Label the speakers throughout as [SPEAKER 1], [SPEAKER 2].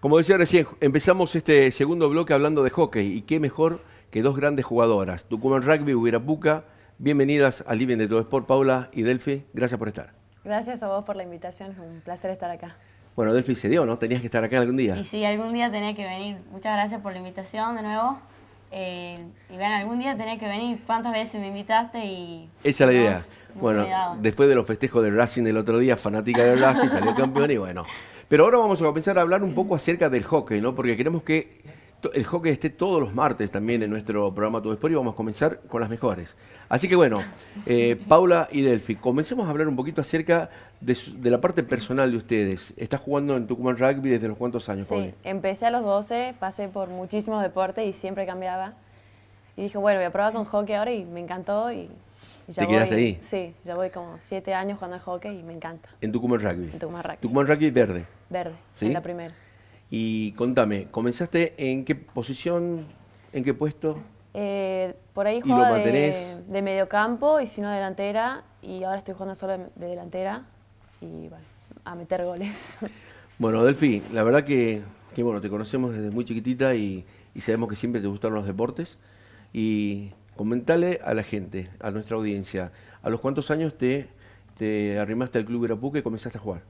[SPEAKER 1] Como decía recién, empezamos este segundo bloque hablando de hockey y qué mejor que dos grandes jugadoras, Tucumán Rugby, Huirapuca. Bienvenidas al Living de Todo Sport, Paula y Delphi. Gracias por estar.
[SPEAKER 2] Gracias a vos por la invitación, es un placer estar acá.
[SPEAKER 1] Bueno, Delphi se dio, ¿no? Tenías que estar acá algún día. Y
[SPEAKER 2] sí, algún día tenía que venir. Muchas gracias por la invitación de nuevo. Eh, y bueno, algún día tenía que venir. ¿Cuántas veces me invitaste? Y
[SPEAKER 1] Esa es la idea. Bueno, después de los festejos del Racing el otro día, fanática del Racing, salió campeón y bueno, pero ahora vamos a comenzar a hablar un poco acerca del hockey, ¿no? Porque queremos que el hockey esté todos los martes también en nuestro programa Todo Sport y vamos a comenzar con las mejores. Así que bueno, eh, Paula y Delphi, comencemos a hablar un poquito acerca de, la parte personal de ustedes. Estás jugando en Tucumán Rugby desde los cuantos años, Paula? Sí,
[SPEAKER 3] empecé a los 12, pasé por muchísimos deportes y siempre cambiaba. Y dije, bueno, voy a probar con hockey ahora y me encantó y
[SPEAKER 1] ¿Te quedaste ahí?
[SPEAKER 3] Sí, ya voy como siete años jugando al hockey y me encanta.
[SPEAKER 1] ¿En Tucumán Rugby? En Tucumán Rugby. ¿Tucumán Rugby verde?
[SPEAKER 3] Verde, en la primera.
[SPEAKER 1] Y contame, ¿comenzaste en qué posición, en qué puesto?
[SPEAKER 3] Eh, por ahí jugaba de, de campo y si no delantera y ahora estoy jugando solo de, delantera y bueno, a meter goles.
[SPEAKER 1] Bueno, Delfi, la verdad que, bueno, te conocemos desde muy chiquitita y, y sabemos que siempre te gustaron los deportes y Comentale a la gente, a nuestra audiencia, ¿a los cuántos años te, te arrimaste al Club Irapuca y comenzaste a jugar?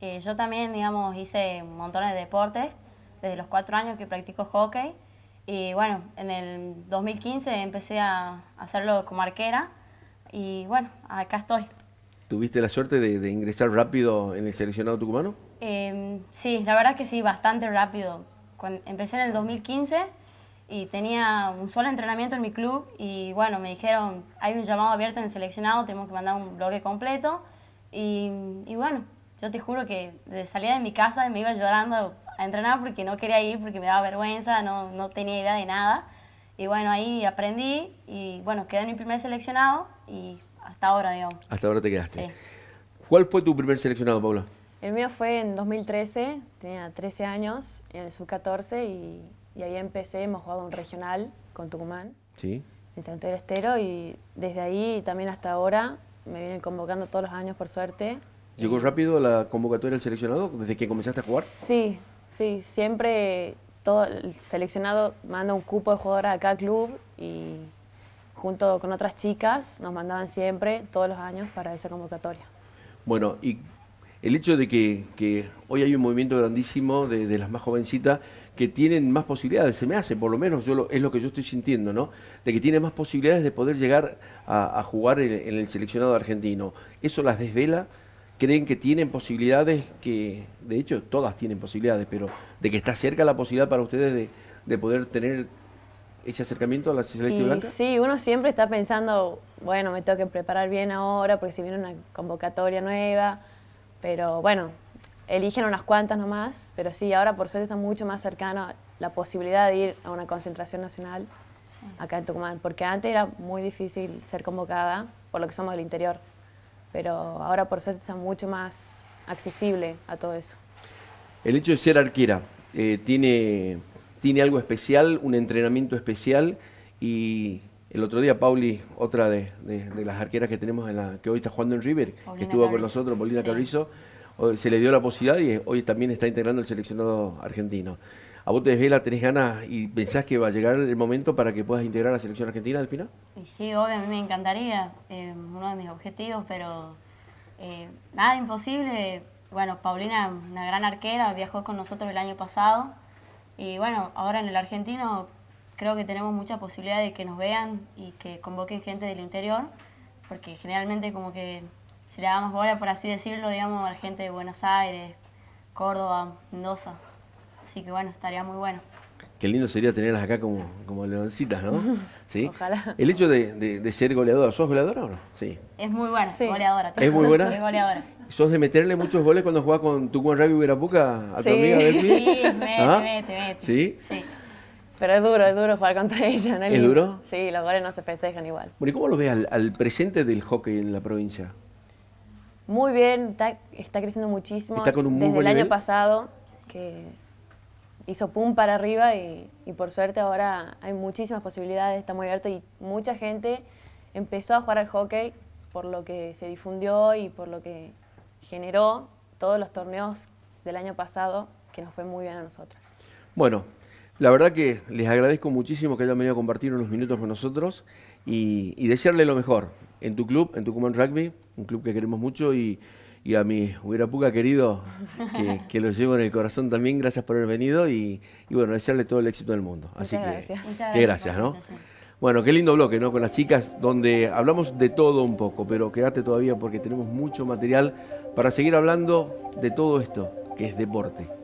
[SPEAKER 2] Eh, yo también, digamos, hice montón de deportes, desde los cuatro años que practico hockey. Y bueno, en el 2015 empecé a hacerlo como arquera y bueno, acá estoy.
[SPEAKER 1] ¿Tuviste la suerte de, ingresar rápido en el seleccionado tucumano?
[SPEAKER 2] Em, sí, la verdad que sí, bastante rápido. empecé en el 2015 y tenía un solo entrenamiento en mi club y bueno, me dijeron, hay un llamado abierto en el seleccionado, tenemos que mandar un bloque completo y, y, bueno, yo te juro que salía de mi casa me iba llorando a entrenar porque no quería ir, porque me daba vergüenza, no, no tenía idea de nada y bueno, ahí aprendí y bueno, quedé en mi primer seleccionado y hasta ahora, digo.
[SPEAKER 1] Hasta ahora te quedaste. ¿Cuál fue tu primer seleccionado, Paula?
[SPEAKER 2] El mío
[SPEAKER 3] fue en 2013, tenía 13 años, en el sub-14 y y ahí empecé, hemos jugado un regional con Tucumán, sí. en Santo del Estero, y desde ahí también hasta ahora me vienen convocando todos los años, por suerte.
[SPEAKER 1] ¿Llegó rápido la convocatoria del seleccionado desde que comenzaste a jugar?
[SPEAKER 3] Sí, sí, siempre todo el seleccionado manda un cupo de jugadoras a cada club y junto con otras chicas nos mandaban siempre, todos los años, para esa convocatoria.
[SPEAKER 1] Bueno, ¿y el hecho de que, hoy hay un movimiento grandísimo de, las más jovencitas que tienen más posibilidades, se me hace, por lo menos yo es lo que yo estoy sintiendo, ¿no? De que tienen más posibilidades de poder llegar a, jugar en, el seleccionado argentino. ¿Eso las desvela? ¿Creen que tienen posibilidades que, de hecho, todas tienen posibilidades, pero de que está cerca la posibilidad para ustedes de, poder tener ese acercamiento a la selección blanca?
[SPEAKER 3] Sí, uno siempre está pensando, bueno, me tengo que preparar bien ahora porque si viene una convocatoria nueva pero bueno, eligen unas cuantas nomás, pero sí, ahora por suerte está mucho más cercana la posibilidad de ir a una concentración nacional acá en Tucumán, porque antes era muy difícil ser convocada, por lo que somos del interior, pero ahora por suerte está mucho más accesible a todo eso.
[SPEAKER 1] El hecho de ser arquera, eh, tiene, ¿tiene algo especial, un entrenamiento especial y el otro día, Pauli, otra de, las arqueras que tenemos en la que hoy está jugando en River, que estuvo con nosotros, Paulina Carrizo, se le dio la posibilidad y hoy también está integrando el seleccionado argentino. ¿A vos te desvela, tenés ganas y pensás que va a llegar el momento para que puedas integrar a la selección argentina al final?
[SPEAKER 2] sí, obvio, a mí me encantaría, eh, uno de mis objetivos, pero eh, nada imposible. Bueno, Paulina, una gran arquera, viajó con nosotros el año pasado y bueno, ahora en el argentino creo que tenemos mucha posibilidad de que nos vean y que convoquen gente del interior, porque generalmente como que se le damos bola, por así decirlo, digamos, a la gente de Buenos Aires, Córdoba, Mendoza. Así que bueno, estaría muy bueno.
[SPEAKER 1] Qué lindo sería tenerlas acá como, como leoncitas, ¿no? ¿Sí?
[SPEAKER 2] Ojalá. El
[SPEAKER 1] hecho de, ser goleadora, ¿sos goleadora o no? Sí.
[SPEAKER 2] Es muy buena, sí. goleadora. ¿Es muy buena? es goleadora.
[SPEAKER 1] ¿Sos de meterle muchos goles cuando jugás con Tucumán Rabi Verapuca a tu amiga Delphi? Sí, mete, ¿Ah? mete, sí
[SPEAKER 2] pero es
[SPEAKER 3] duro, es duro jugar contra ella. ¿no? ¿Es duro? Sí, los goles no se festejan igual.
[SPEAKER 1] Bueno, ¿y cómo lo ves al, presente del hockey en la provincia?
[SPEAKER 3] Muy bien, está, creciendo muchísimo. Está con un muy Desde el año pasado, que hizo pum para arriba y, y, por suerte ahora hay muchísimas posibilidades, está muy abierto y mucha gente empezó a jugar al hockey por lo que se difundió y por lo que generó todos los torneos del año pasado que nos fue muy bien a nosotros.
[SPEAKER 1] Bueno, la verdad que les agradezco muchísimo que hayan venido a compartir unos minutos con nosotros y, desearle lo mejor en tu club, en Tucumán Rugby, un club que queremos mucho y, a mi Huirapuca querido, que, lo llevo en el corazón también, gracias por haber venido y, bueno, desearle todo el éxito del mundo. Así que, gracias. gracias, ¿no? Bueno, qué lindo bloque, ¿no? Con las chicas, donde hablamos de todo un poco, pero quédate todavía porque tenemos mucho material para seguir hablando de todo esto, que es deporte.